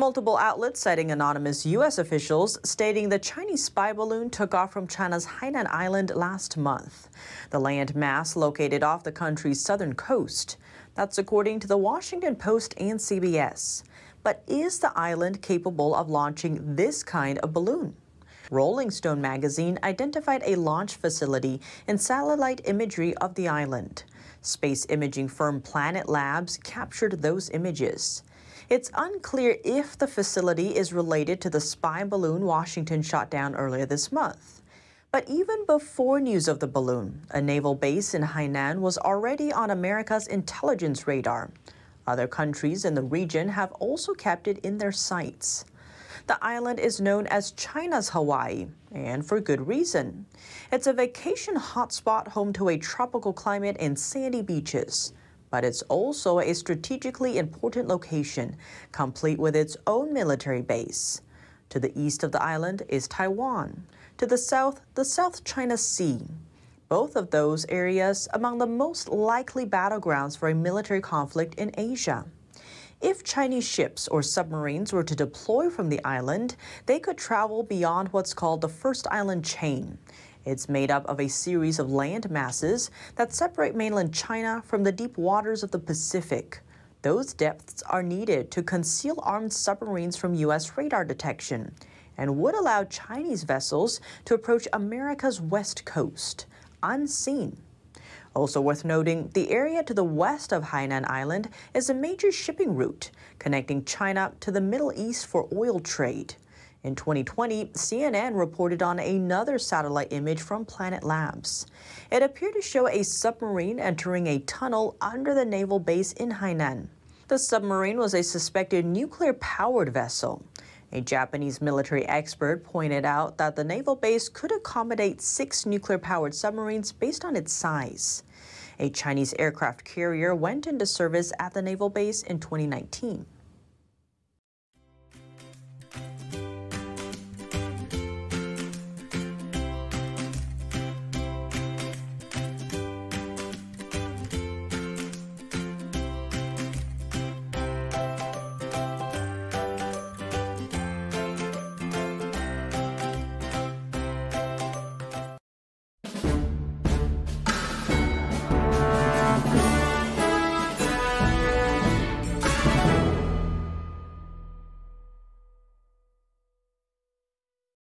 Multiple outlets citing anonymous U.S. officials stating the Chinese spy balloon took off from China's Hainan Island last month, the land mass located off the country's southern coast. That's according to The Washington Post and CBS. But is the island capable of launching this kind of balloon? Rolling Stone magazine identified a launch facility and satellite imagery of the island. Space imaging firm Planet Labs captured those images. It's unclear if the facility is related to the spy balloon Washington shot down earlier this month. But even before news of the balloon, a naval base in Hainan was already on America's intelligence radar. Other countries in the region have also kept it in their sights. The island is known as China's Hawaii, and for good reason. It's a vacation hotspot home to a tropical climate and sandy beaches but it's also a strategically important location, complete with its own military base. To the east of the island is Taiwan, to the south, the South China Sea. Both of those areas among the most likely battlegrounds for a military conflict in Asia. If Chinese ships or submarines were to deploy from the island, they could travel beyond what's called the First Island Chain. It's made up of a series of land masses that separate mainland China from the deep waters of the Pacific. Those depths are needed to conceal armed submarines from U.S. radar detection and would allow Chinese vessels to approach America's west coast unseen. Also worth noting, the area to the west of Hainan Island is a major shipping route, connecting China to the Middle East for oil trade. In 2020, CNN reported on another satellite image from Planet Labs. It appeared to show a submarine entering a tunnel under the naval base in Hainan. The submarine was a suspected nuclear powered vessel. A Japanese military expert pointed out that the naval base could accommodate six nuclear powered submarines based on its size. A Chinese aircraft carrier went into service at the naval base in 2019.